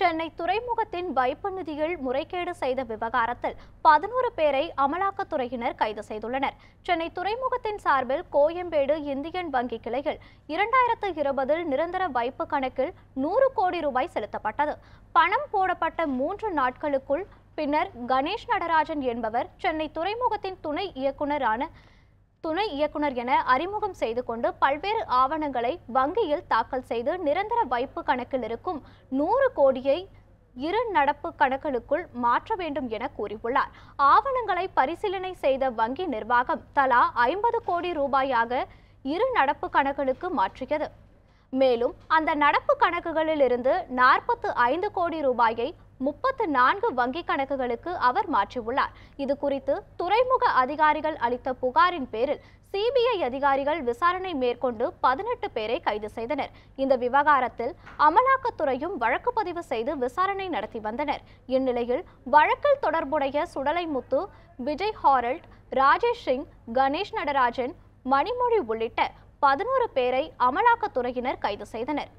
சென்னை துறைமுகத்தின் வைப்பு நிதியில் முறைகேடு செய்த விவகாரத்தில் பதினோரு பேரை அமலாக்கத்துறையினர் கைது செய்துள்ளனர் சென்னை துறைமுகத்தின் சார்பில் கோயம்பேடு இந்தியன் வங்கி கிளையில் இரண்டாயிரத்து இருபதில் நிரந்தர வைப்பு கணக்கில் நூறு கோடி ரூபாய் செலுத்தப்பட்டது பணம் போடப்பட்ட மூன்று நாட்களுக்குள் பின்னர் கணேஷ் நடராஜன் என்பவர் சென்னை துறைமுகத்தின் துணை இயக்குநரான துணை இயக்குனர் என அறிமுகம் செய்து கொண்டு பல்வேறு ஆவணங்களை வங்கியில் தாக்கல் செய்து நிரந்தர வைப்பு கணக்கில் இருக்கும் நூறு கோடியை இரு நடப்பு கணக்குகளுக்குள் மாற்ற வேண்டும் என கூறியுள்ளார் ஆவணங்களை பரிசீலனை செய்த வங்கி நிர்வாகம் தலா ஐம்பது கோடி ரூபாயாக இரு நடப்பு கணக்குகளுக்கு மாற்றியது மேலும் அந்த நடப்பு கணக்குகளில் இருந்து நாற்பத்து ஐந்து கோடி ரூபாயை முப்பத்து நான்கு வங்கிக் கணக்குகளுக்கு அவர் மாற்றியுள்ளார் இது குறித்து துறைமுக அதிகாரிகள் அளித்த புகாரின் பேரில் சிபிஐ அதிகாரிகள் விசாரணை மேற்கொண்டு பதினெட்டு பேரை கைது செய்தனர் இந்த விவகாரத்தில் அமலாக்கத்துறையும் வழக்கு பதிவு செய்து விசாரணை நடத்தி வந்தனர் இந்நிலையில் வழக்கில் தொடர்புடைய சுடலைமுத்து விஜய் ஹாரல்ட் ராஜேஷ் சிங் கணேஷ் நடராஜன் மணிமொழி உள்ளிட்ட பதினோரு பேரை அமலாக்கத்துறையினர் கைது செய்தனர்